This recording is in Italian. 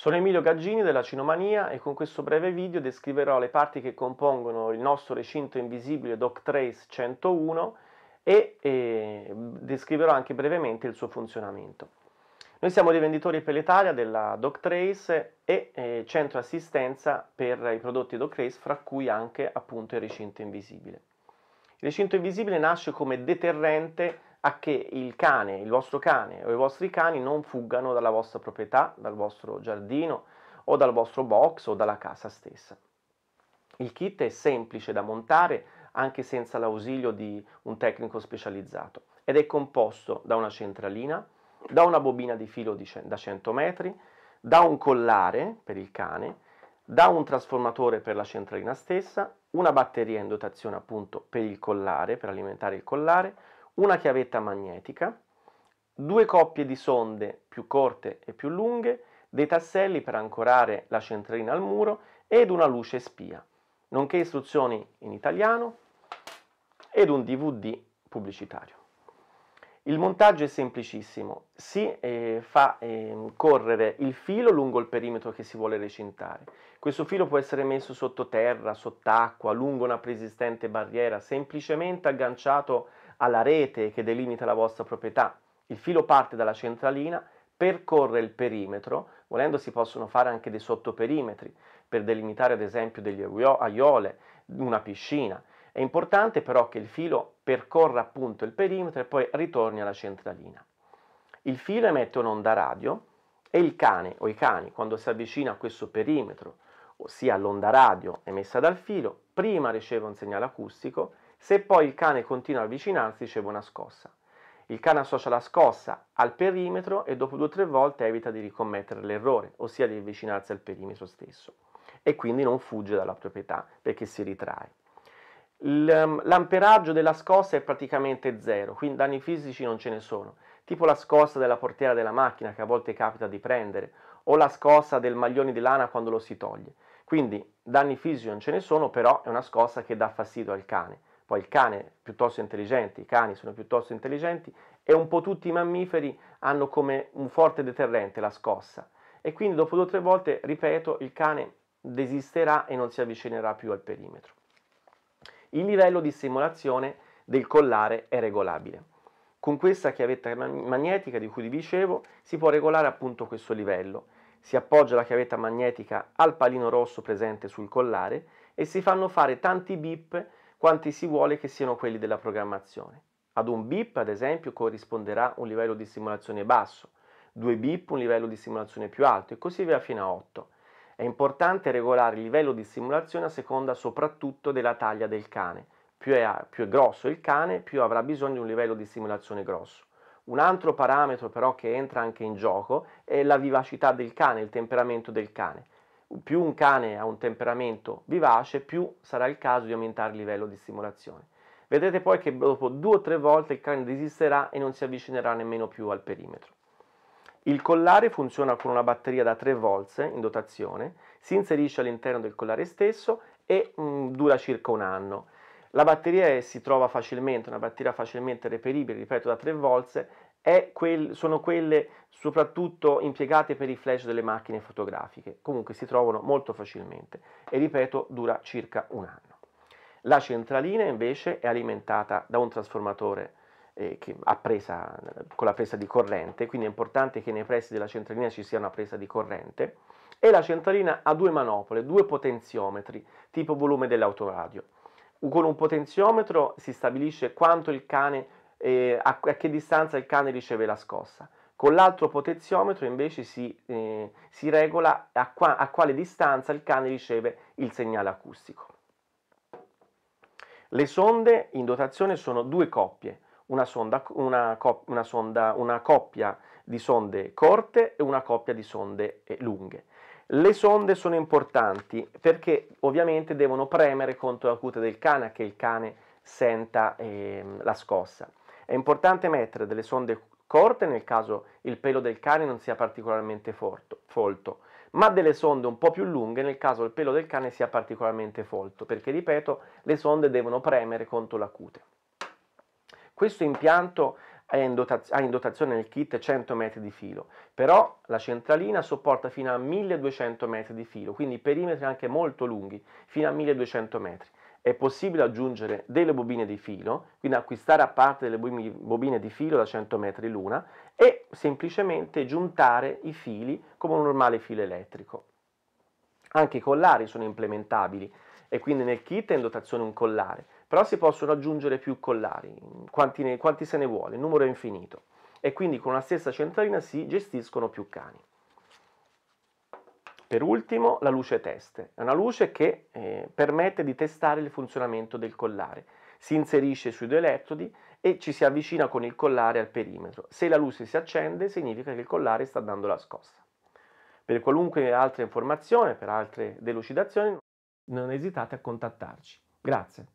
Sono Emilio Gaggini della Cinomania e con questo breve video descriverò le parti che compongono il nostro recinto invisibile DocTrace 101 e, e descriverò anche brevemente il suo funzionamento. Noi siamo rivenditori per l'Italia della DocTrace e eh, centro assistenza per i prodotti DocTrace, fra cui anche appunto il recinto invisibile. Il recinto invisibile nasce come deterrente a che il cane, il vostro cane o i vostri cani non fuggano dalla vostra proprietà, dal vostro giardino o dal vostro box o dalla casa stessa. Il kit è semplice da montare anche senza l'ausilio di un tecnico specializzato ed è composto da una centralina, da una bobina di filo di da 100 metri, da un collare per il cane, da un trasformatore per la centralina stessa, una batteria in dotazione appunto per il collare, per alimentare il collare, una chiavetta magnetica, due coppie di sonde più corte e più lunghe, dei tasselli per ancorare la centrina al muro ed una luce spia, nonché istruzioni in italiano ed un DVD pubblicitario. Il montaggio è semplicissimo, si eh, fa eh, correre il filo lungo il perimetro che si vuole recintare. Questo filo può essere messo sotto terra, sott'acqua, lungo una preesistente barriera, semplicemente agganciato alla rete che delimita la vostra proprietà. Il filo parte dalla centralina, percorre il perimetro, volendo si possono fare anche dei sottoperimetri per delimitare ad esempio degli aiole, una piscina. È importante però che il filo percorra appunto il perimetro e poi ritorni alla centralina. Il filo emette un'onda radio e il cane o i cani quando si avvicina a questo perimetro, ossia all'onda radio emessa dal filo, prima riceve un segnale acustico se poi il cane continua a avvicinarsi riceve una scossa. Il cane associa la scossa al perimetro e dopo due o tre volte evita di ricommettere l'errore, ossia di avvicinarsi al perimetro stesso e quindi non fugge dalla proprietà perché si ritrae. Ehm, l'amperaggio della scossa è praticamente zero, quindi danni fisici non ce ne sono, tipo la scossa della portiera della macchina che a volte capita di prendere o la scossa del maglione di lana quando lo si toglie. Quindi danni fisici non ce ne sono, però è una scossa che dà fastidio al cane, poi il cane piuttosto intelligente, i cani sono piuttosto intelligenti e un po' tutti i mammiferi hanno come un forte deterrente la scossa e quindi dopo due o tre volte, ripeto, il cane desisterà e non si avvicinerà più al perimetro. Il livello di stimolazione del collare è regolabile. Con questa chiavetta magnetica di cui vi dicevo si può regolare appunto questo livello. Si appoggia la chiavetta magnetica al palino rosso presente sul collare e si fanno fare tanti bip quanti si vuole che siano quelli della programmazione. Ad un BIP, ad esempio, corrisponderà un livello di simulazione basso, due BIP un livello di simulazione più alto e così via fino a 8. È importante regolare il livello di simulazione a seconda soprattutto della taglia del cane. Più è, più è grosso il cane, più avrà bisogno di un livello di simulazione grosso. Un altro parametro però che entra anche in gioco è la vivacità del cane, il temperamento del cane più un cane ha un temperamento vivace, più sarà il caso di aumentare il livello di stimolazione. Vedrete poi che dopo due o tre volte il cane desisterà e non si avvicinerà nemmeno più al perimetro. Il collare funziona con una batteria da 3 volts in dotazione, si inserisce all'interno del collare stesso e mh, mm, dura circa un anno. La batteria si trova facilmente, una batteria facilmente reperibile, ripeto, da 3 volts quel, sono quelle soprattutto impiegate per i flash delle macchine fotografiche, comunque si trovano molto facilmente e ripeto dura circa un anno. La centralina invece è alimentata da un trasformatore eh, presa, con la presa di corrente, quindi è importante che nei pressi della centralina ci sia una presa di corrente e la centralina ha due manopole, due potenziometri tipo volume dell'autoradio. Con un potenziometro si stabilisce quanto il cane eh, a, a, che distanza il cane riceve la scossa. Con l'altro potenziometro invece si, eh, si regola a, qua, a quale distanza il cane riceve il segnale acustico. Le sonde in dotazione sono due coppie, una, sonda, una, coppia, una, sonda, una, coppia di sonde corte e una coppia di sonde eh, lunghe. Le sonde sono importanti perché ovviamente devono premere contro la cute del cane a che il cane senta eh, la scossa. È importante mettere delle sonde corte nel caso il pelo del cane non sia particolarmente forto, folto, ma delle sonde un po' più lunghe nel caso il pelo del cane sia particolarmente folto, perché ripeto, le sonde devono premere contro la cute. Questo impianto ha in, dotazione nel kit 100 metri di filo, però la centralina sopporta fino a 1200 metri di filo, quindi perimetri anche molto lunghi, fino a 1200 metri è possibile aggiungere delle bobine di filo, quindi acquistare a parte delle bobine di filo da 100 metri l'una e semplicemente giuntare i fili come un normale filo elettrico. Anche i collari sono implementabili e quindi nel kit è in dotazione un collare, però si possono aggiungere più collari, quanti, ne, quanti se ne vuole, il numero è infinito e quindi con la stessa centralina si gestiscono più cani. Per ultimo la luce test, è una luce che eh, permette di testare il funzionamento del collare, si inserisce sui due elettrodi e ci si avvicina con il collare al perimetro. Se la luce si accende significa che il collare sta dando la scossa. Per qualunque altra informazione, per altre delucidazioni, non esitate a contattarci. Grazie.